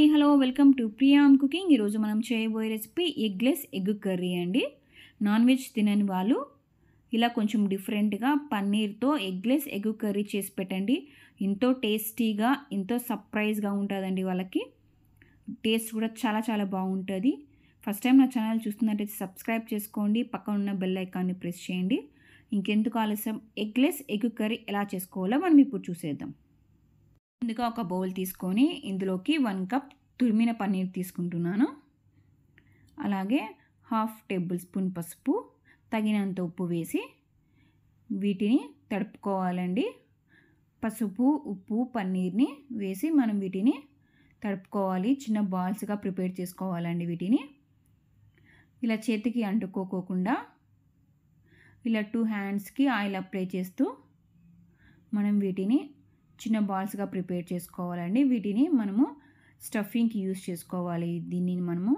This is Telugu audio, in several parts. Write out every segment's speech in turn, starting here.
hi hello welcome to Priyam cooking ఈరోజు మనం చేయబోయే రెసిపీ ఎగ్లెస్ ఎగ్ కర్రీ అండి నాన్ వెజ్ తినని వాళ్ళు ఇలా కొంచెం డిఫరెంట్గా పన్నీర్తో ఎగ్లెస్ ఎగ్ కర్రీ చేసి పెట్టండి ఎంతో టేస్టీగా ఎంతో సర్ప్రైజ్గా ఉంటుందండి వాళ్ళకి టేస్ట్ కూడా చాలా చాలా బాగుంటుంది ఫస్ట్ టైం నా ఛానల్ చూస్తున్నట్టయితే సబ్స్క్రైబ్ చేసుకోండి పక్కన ఉన్న బెల్ ఐకాన్ని ప్రెస్ చేయండి ఇంకెందుకు ఆలస్యం ఎగ్లెస్ ఎగ్ కర్రీ ఎలా చేసుకోవాలో మనం ఇప్పుడు చూసేద్దాం ముందుగా ఒక బౌల్ తీసుకొని ఇందులోకి వన్ కప్ తురిమిన పన్నీర్ తీసుకుంటున్నాను అలాగే హాఫ్ టేబుల్ స్పూన్ పసుపు తగినంత ఉప్పు వేసి వీటిని తడుపుకోవాలండి పసుపు ఉప్పు పన్నీర్ని వేసి మనం వీటిని తడుపుకోవాలి చిన్న బాల్స్గా ప్రిపేర్ చేసుకోవాలండి వీటిని ఇలా చేతికి అంటుకోకుండా ఇలా టూ హ్యాండ్స్కి ఆయిల్ అప్లై చేస్తూ మనం వీటిని చిన్న బాల్స్గా ప్రిపేర్ చేసుకోవాలండి వీటిని మనము స్టఫింగ్కి యూస్ చేసుకోవాలి దీన్ని మనము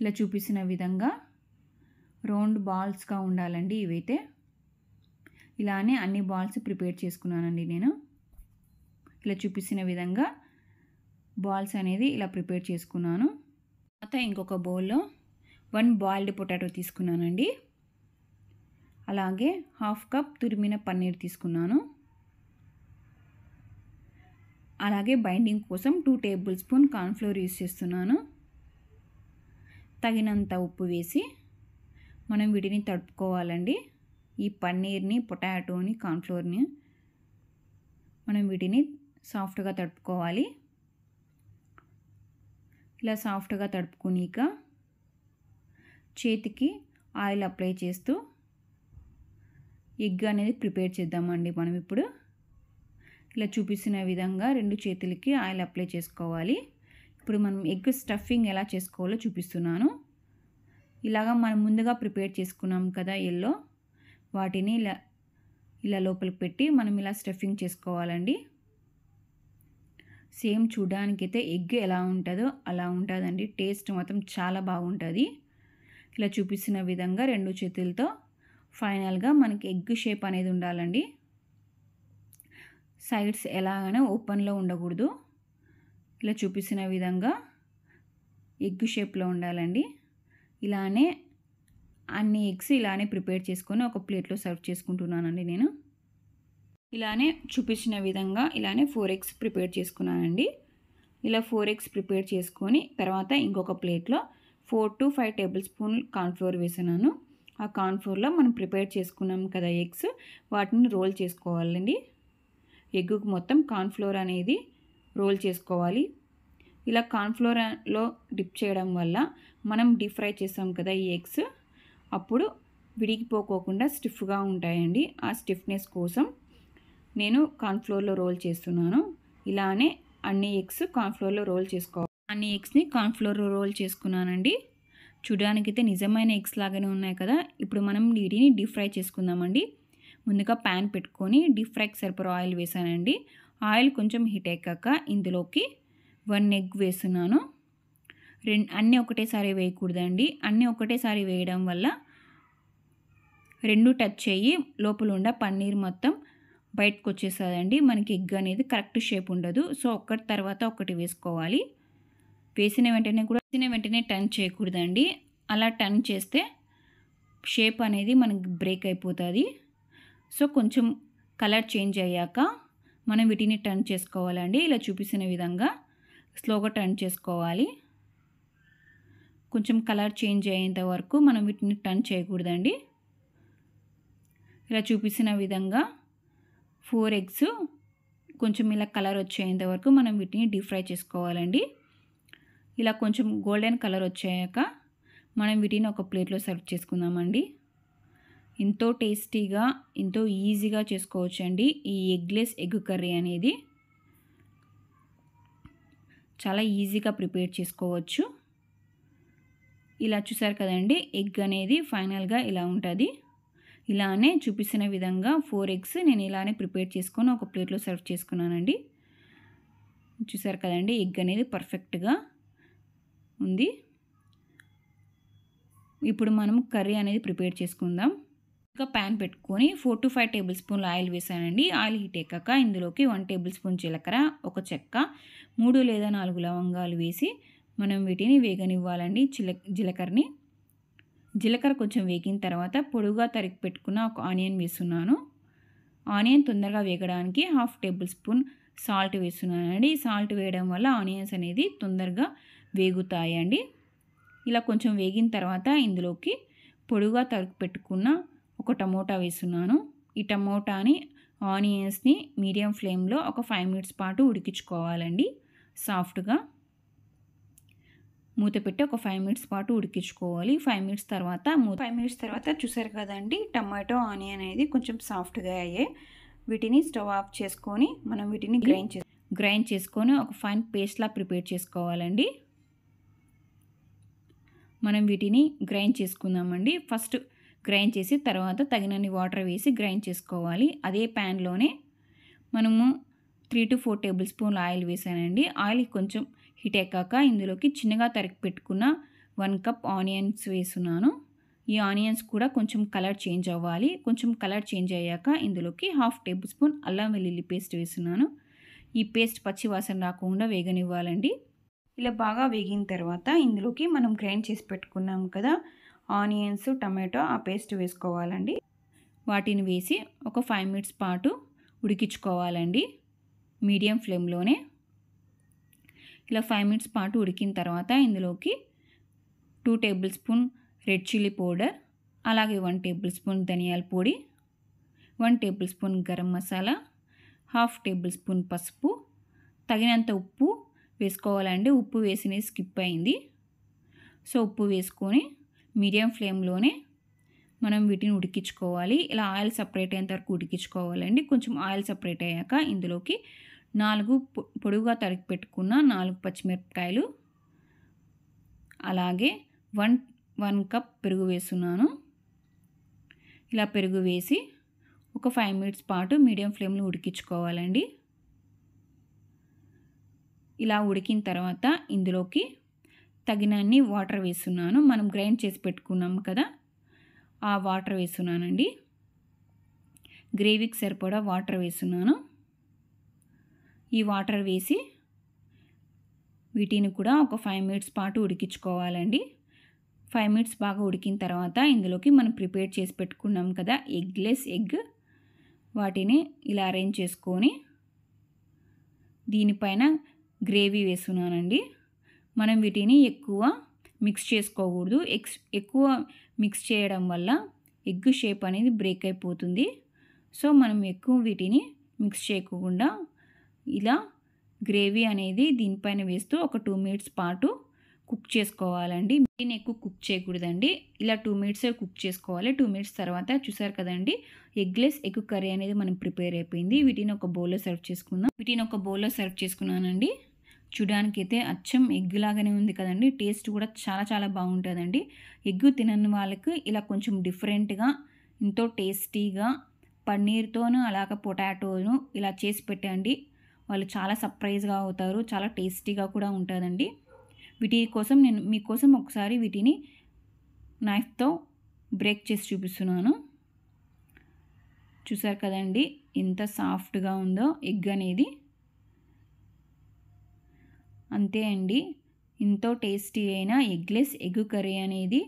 ఇలా చూపిస్తున్న విధంగా రౌండ్ బాల్స్గా ఉండాలండి ఇవైతే ఇలానే అన్ని బాల్స్ ప్రిపేర్ చేసుకున్నానండి నేను ఇలా చూపిస్తున్న విధంగా బాల్స్ అనేది ఇలా ప్రిపేర్ చేసుకున్నాను తర్వాత ఇంకొక బౌల్లో వన్ బాయిల్డ్ పొటాటో తీసుకున్నానండి అలాగే హాఫ్ కప్ తురిమిన పన్నీర్ తీసుకున్నాను అలాగే బైండింగ్ కోసం two tablespoon cornflour use చేస్తున్నాను తగినంత ఉప్పు వేసి మనం వీటిని తడుపుకోవాలండి ఈ పన్నీర్ని పొటాటోని కార్న్ఫ్లోర్ని మనం వీటిని సాఫ్ట్గా తడుపుకోవాలి ఇలా సాఫ్ట్గా తడుపుకునిక చేతికి ఆయిల్ అప్లై చేస్తూ ఎగ్ అనేది ప్రిపేర్ చేద్దామండి మనం ఇప్పుడు ఇలా చూపిస్తున్న విధంగా రెండు చేతులకి ఆయిల్ అప్లై చేసుకోవాలి ఇప్పుడు మనం ఎగ్ స్టఫింగ్ ఎలా చేసుకోవాలో చూపిస్తున్నాను ఇలాగ మనం ముందుగా ప్రిపేర్ చేసుకున్నాం కదా ఎల్లో వాటిని ఇలా ఇలా లోపలికి పెట్టి మనం ఇలా స్టఫింగ్ చేసుకోవాలండి సేమ్ చూడడానికైతే ఎగ్ ఎలా ఉంటుందో అలా ఉంటుందండి టేస్ట్ మాత్రం చాలా బాగుంటుంది ఇలా చూపిస్తున్న విధంగా రెండు చేతులతో ఫైనల్గా మనకి ఎగ్ షేప్ అనేది ఉండాలండి సైడ్స్ ఎలాగనే ఓపెన్లో ఉండకూడదు ఇలా చూపిస్తున్న విధంగా ఎగ్ షేప్లో ఉండాలండి ఇలానే అన్ని ఎగ్స్ ఇలానే ప్రిపేర్ చేసుకొని ఒక ప్లేట్లో సర్వ్ చేసుకుంటున్నానండి నేను ఇలానే చూపించిన విధంగా ఇలానే ఫోర్ ఎగ్స్ ప్రిపేర్ చేసుకున్నానండి ఇలా ఫోర్ ఎగ్స్ ప్రిపేర్ చేసుకొని తర్వాత ఇంకొక ప్లేట్లో four to five tablespoon cornflour వేసినాను ఆ కార్న్ఫ్లోర్లో మనం ప్రిపేర్ చేసుకున్నాం కదా ఎగ్స్ వాటిని రోల్ చేసుకోవాలండి ఎగ్గుకు మొత్తం కార్న్ఫ్లోర్ అనేది రోల్ చేసుకోవాలి ఇలా కార్న్ఫ్లోర్లో డిప్ చేయడం వల్ల మనం డీప్ ఫ్రై చేసాం కదా ఈ ఎగ్స్ అప్పుడు విడిగిపోకోకుండా స్టిఫ్గా ఉంటాయండి ఆ స్టిఫ్నెస్ కోసం నేను కార్న్ఫ్లోర్లో రోల్ చేస్తున్నాను ఇలానే అన్ని ఎగ్స్ కార్న్ఫ్లోర్లో రోల్ చేసుకోవాలి అన్ని ఎగ్స్ని కార్న్ఫ్లోర్లో రోల్ చేసుకున్నానండి చూడడానికైతే నిజమైన ఎగ్స్ లాగానే ఉన్నాయి కదా ఇప్పుడు మనం వీటిని డీప్ ఫ్రై చేసుకుందామండి ముందుగా ప్యాన్ పెట్టుకొని డీప్ ఫ్రైకి సరిపడా ఆయిల్ వేసానండి ఆయిల్ కొంచెం హీట్ అయ్యాక ఇందులోకి వన్ ఎగ్ వేస్తున్నాను రెండు అన్నీ ఒకటేసారి వేయకూడదండి అన్నీ ఒకటేసారి వేయడం వల్ల రెండు టచ్ చేయి లోపల ఉండ పన్నీర్ మొత్తం బయటకు వచ్చేస్తుందండి మనకి ఎగ్ అనేది కరెక్ట్ షేప్ ఉండదు సో ఒకటి తర్వాత ఒకటి వేసుకోవాలి వేసిన వెంటనే కూడా వేసిన వెంటనే టర్న్ చేయకూడదండి అలా టర్న్ చేస్తే షేప్ అనేది మనకి బ్రేక్ అయిపోతుంది సో కొంచెం కలర్ చేంజ్ అయ్యాక మనం వీటిని టర్న్ చేసుకోవాలండి ఇలా చూపిస్తున్న విధంగా స్లోగా టర్న్ చేసుకోవాలి కొంచెం కలర్ చేంజ్ అయ్యేంత వరకు మనం వీటిని టర్న్ చేయకూడదండి ఇలా చూపిస్తున్న విధంగా ఫోర్ ఎగ్స్ కొంచెం ఇలా కలర్ వచ్చేంత వరకు మనం వీటిని డీప్ ఫ్రై చేసుకోవాలండి ఇలా కొంచెం గోల్డెన్ కలర్ వచ్చాక మనం వీటిని ఒక ప్లేట్లో సర్వ్ చేసుకుందామండి ఎంతో టేస్టీగా ఎంతో ఈజీగా చేసుకోవచ్చు అండి ఈ ఎగ్లెస్ ఎగ్ కర్రీ అనేది చాలా ఈజీగా ప్రిపేర్ చేసుకోవచ్చు ఇలా చూసారు కదండి ఎగ్ అనేది ఫైనల్గా ఇలా ఉంటుంది ఇలానే చూపిస్తున్న విధంగా ఫోర్ ఎగ్స్ నేను ఇలానే ప్రిపేర్ చేసుకొని ఒక ప్లేట్లో సర్వ్ చేసుకున్నానండి చూసారు కదండి ఎగ్ అనేది పర్ఫెక్ట్గా ఉంది ఇప్పుడు మనం కర్రీ అనేది ప్రిపేర్ చేసుకుందాం ఇంకా ప్యాన్ పెట్టుకొని ఫోర్ టు ఫైవ్ టేబుల్ స్పూన్లు ఆయిల్ వేసానండి ఆయిల్ హీట్ ఎక్కాక ఇందులోకి వన్ టేబుల్ స్పూన్ జీలకర్ర ఒక చెక్క మూడు లేదా నాలుగు లవంగాలు వేసి మనం వీటిని వేగనివ్వాలండి చిల జీలకర్రని జీలకర్ర కొంచెం వేగిన తర్వాత పొడుగా తరిగి పెట్టుకున్న ఒక ఆనియన్ వేస్తున్నాను ఆనియన్ తొందరగా వేగడానికి హాఫ్ టేబుల్ స్పూన్ సాల్ట్ వేస్తున్నానండి సాల్ట్ వేయడం వల్ల ఆనియన్స్ అనేది తొందరగా వేగుతాయండి ఇలా కొంచెం వేగిన తర్వాత ఇందులోకి పొడుగా తరుగు పెట్టుకున్న ఒక టమోటా వేస్తున్నాను ఈ టమోటాని ఆనియన్స్ని మీడియం ఫ్లేమ్లో ఒక ఫైవ్ మినిట్స్ పాటు ఉడికించుకోవాలండి సాఫ్ట్గా మూత పెట్టి ఒక ఫైవ్ మినిట్స్ పాటు ఉడికించుకోవాలి ఫైవ్ మినిట్స్ తర్వాత ఫైవ్ మినిట్స్ తర్వాత చూసారు కదండి టమాటో ఆనియన్ అనేది కొంచెం సాఫ్ట్గా అయ్యాయి వీటిని స్టవ్ ఆఫ్ చేసుకొని మనం వీటిని గ్రైండ్ చే గ్రైండ్ చేసుకొని ఒక ఫైన్ పేస్ట్లా ప్రిపేర్ చేసుకోవాలండి మనం వీటిని గ్రైండ్ చేసుకుందామండి ఫస్ట్ గ్రైండ్ చేసి తర్వాత తగినన్ని వాటర్ వేసి గ్రైండ్ చేసుకోవాలి అదే ప్యాన్లోనే మనము త్రీ టు ఫోర్ టేబుల్ స్పూన్ల ఆయిల్ వేసానండి ఆయిల్ కొంచెం హీట్ ఎక్కాక ఇందులోకి చిన్నగా తరిగి పెట్టుకున్న వన్ కప్ ఆనియన్స్ వేస్తున్నాను ఈ ఆనియన్స్ కూడా కొంచెం కలర్ చేంజ్ అవ్వాలి కొంచెం కలర్ చేంజ్ అయ్యాక ఇందులోకి హాఫ్ టేబుల్ స్పూన్ అల్లం వెల్లుల్లి పేస్ట్ వేస్తున్నాను ఈ పేస్ట్ పచ్చి వాసన రాకుండా వేగనివ్వాలండి ఇలా బాగా వేగిన తర్వాత ఇందులోకి మనం గ్రైండ్ చేసి పెట్టుకున్నాం కదా ఆనియన్స్ టమాటో ఆ పేస్ట్ వేసుకోవాలండి వాటిని వేసి ఒక ఫైవ్ మినిట్స్ పాటు ఉడికించుకోవాలండి మీడియం ఫ్లేమ్లోనే ఇలా ఫైవ్ మినిట్స్ పాటు ఉడికిన తర్వాత ఇందులోకి two tablespoon red chilli powder అలాగే వన్ టేబుల్ స్పూన్ ధనియాల పొడి one tablespoon garam masala half tablespoon పసుపు తగినంత ఉప్పు వేసుకోవాలండి ఉప్పు వేసినవి స్కిప్ అయింది సో ఉప్పు వేసుకొని మీడియం ఫ్లేమ్లోనే మనం వీటిని ఉడికించుకోవాలి ఇలా ఆయిల్ సపరేట్ అయ్యేంత వరకు ఉడికించుకోవాలండి కొంచెం ఆయిల్ సపరేట్ అయ్యాక ఇందులోకి నాలుగు పొడుగుగా తరిగి పెట్టుకున్న నాలుగు పచ్చిమిరపకాయలు అలాగే వన్ వన్ కప్ పెరుగు వేస్తున్నాను ఇలా పెరుగు వేసి ఒక ఫైవ్ మినిట్స్ పాటు మీడియం ఫ్లేమ్లో ఉడికించుకోవాలండి ఇలా ఉడికిన తర్వాత ఇందులోకి తగినన్ని వాటర్ వేస్తున్నాను మనం గ్రైండ్ చేసి పెట్టుకున్నాం కదా ఆ వాటర్ వేస్తున్నానండి గ్రేవీకి సరిపడా వాటర్ వేస్తున్నాను ఈ వాటర్ వేసి వీటిని కూడా ఒక ఫైవ్ మినిట్స్ పాటు ఉడికించుకోవాలండి ఫైవ్ మినిట్స్ బాగా ఉడికిన తర్వాత ఇందులోకి మనం ప్రిపేర్ చేసి పెట్టుకున్నాం కదా ఎగ్లెస్ ఎగ్ వాటిని ఇలా అరేంజ్ చేసుకొని దీనిపైన గ్రేవీ వేస్తున్నానండి మనం వీటిని ఎక్కువ మిక్స్ చేసుకోకూడదు ఎక్స్ ఎక్కువ మిక్స్ చేయడం వల్ల ఎగ్ షేప్ అనేది బ్రేక్ అయిపోతుంది సో మనం ఎక్కువ వీటిని మిక్స్ చేయకుండా ఇలా గ్రేవీ అనేది దీనిపైన వేస్తూ ఒక టూ మినిట్స్ పాటు కుక్ చేసుకోవాలండి దీన్ని ఎక్కువ కుక్ చేయకూడదండి ఇలా టూ మినిట్స్ కుక్ చేసుకోవాలి టూ మినిట్స్ తర్వాత చూసారు కదండి ఎగ్లెస్ ఎగ్ కర్రీ అనేది మనం ప్రిపేర్ అయిపోయింది వీటిని ఒక బౌల్లో సర్వ్ చేసుకుందాం వీటిని ఒక బౌల్లో సర్వ్ చేసుకున్నానండి చూడడానికైతే అచ్చం ఎగ్గులాగానే ఉంది కదండి టేస్ట్ కూడా చాలా చాలా బాగుంటుందండి ఎగ్గు తినని వాళ్ళకి ఇలా కొంచెం డిఫరెంట్గా ఎంతో టేస్టీగా పన్నీర్తోనూ అలాగ పొటాటోను ఇలా చేసి పెట్టండి వాళ్ళు చాలా సర్ప్రైజ్గా అవుతారు చాలా టేస్టీగా కూడా ఉంటుందండి వీటి కోసం నేను మీకోసం ఒకసారి వీటిని నైఫ్తో బ్రేక్ చేసి చూపిస్తున్నాను చూసారు కదండి ఎంత సాఫ్ట్గా ఉందో ఎగ్ అనేది అంతే అండి ఎంతో టేస్టీ అయిన ఎగ్లెస్ ఎగ్ కర్రీ అనేది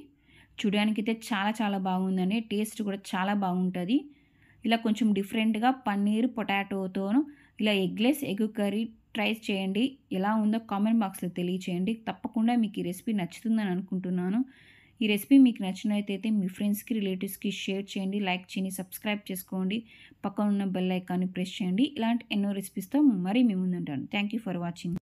చూడడానికైతే చాలా చాలా బాగుందండి టేస్ట్ కూడా చాలా బాగుంటుంది ఇలా కొంచెం డిఫరెంట్గా పన్నీర్ పొటాటోతోను ఇలా ఎగ్లెస్ ఎగ్ కర్రీ ట్రై చేయండి ఎలా ఉందో కామెంట్ బాక్స్లో తెలియచేయండి తప్పకుండా మీకు ఈ రెసిపీ నచ్చుతుందని అనుకుంటున్నాను ఈ రెసిపీ మీకు నచ్చినట్టయితే మీ ఫ్రెండ్స్కి రిలేటివ్స్కి షేర్ చేయండి లైక్ చేయండి సబ్స్క్రైబ్ చేసుకోండి పక్కన ఉన్న బెల్ ఐకాన్ని ప్రెస్ చేయండి ఇలాంటి ఎన్నో రెసిపీస్తో మరీ మేము ముందుంటాను థ్యాంక్ యూ ఫర్ వాచింగ్